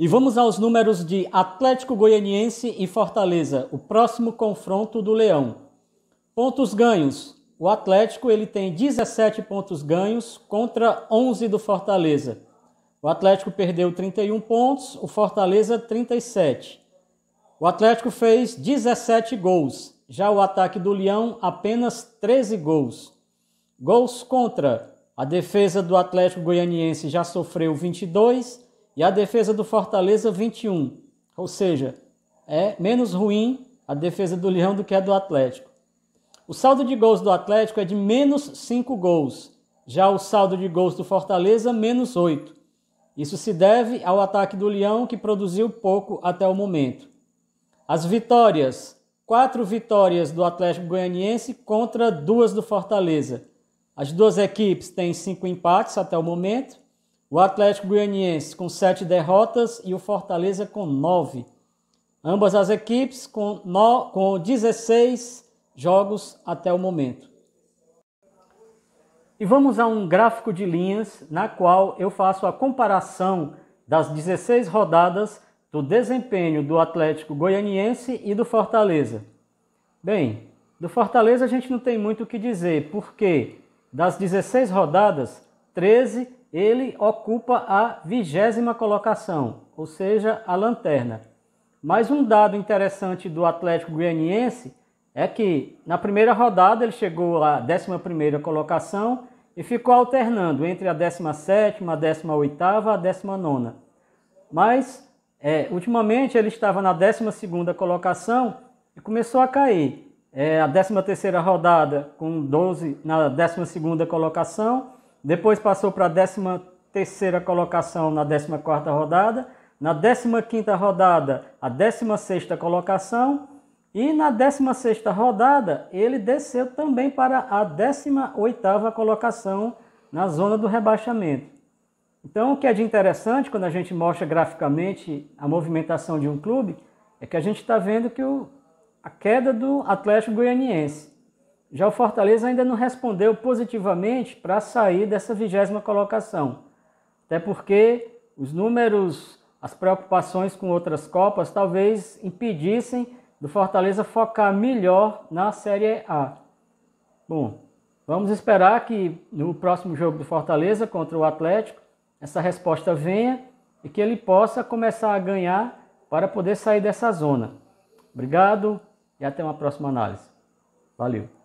E vamos aos números de Atlético Goianiense e Fortaleza, o próximo confronto do Leão. Pontos ganhos. O Atlético ele tem 17 pontos ganhos contra 11 do Fortaleza. O Atlético perdeu 31 pontos, o Fortaleza 37. O Atlético fez 17 gols, já o ataque do Leão apenas 13 gols. Gols contra. A defesa do Atlético Goianiense já sofreu 22 e a defesa do Fortaleza, 21. Ou seja, é menos ruim a defesa do Leão do que a do Atlético. O saldo de gols do Atlético é de menos 5 gols. Já o saldo de gols do Fortaleza, menos 8. Isso se deve ao ataque do Leão, que produziu pouco até o momento. As vitórias: quatro vitórias do Atlético Goianiense contra duas do Fortaleza. As duas equipes têm cinco empates até o momento. O Atlético Goianiense com sete derrotas e o Fortaleza com nove. Ambas as equipes com, no, com 16 jogos até o momento. E vamos a um gráfico de linhas na qual eu faço a comparação das 16 rodadas do desempenho do Atlético Goianiense e do Fortaleza. Bem, do Fortaleza a gente não tem muito o que dizer, porque das 16 rodadas, 13 ele ocupa a vigésima colocação, ou seja, a lanterna. Mas um dado interessante do Atlético Goianiense é que na primeira rodada ele chegou à 11 colocação e ficou alternando entre a 17 a 18 e a 19 Mas é, ultimamente ele estava na 12 colocação e começou a cair. É, a 13 rodada com 12 na 12 colocação depois passou para a 13 colocação na 14 rodada. Na 15 rodada, a 16 colocação. E na 16 rodada, ele desceu também para a 18 colocação na zona do rebaixamento. Então, o que é de interessante quando a gente mostra graficamente a movimentação de um clube é que a gente está vendo que o, a queda do Atlético Goianiense já o Fortaleza ainda não respondeu positivamente para sair dessa vigésima colocação. Até porque os números, as preocupações com outras Copas talvez impedissem do Fortaleza focar melhor na Série A. Bom, vamos esperar que no próximo jogo do Fortaleza contra o Atlético essa resposta venha e que ele possa começar a ganhar para poder sair dessa zona. Obrigado e até uma próxima análise. Valeu!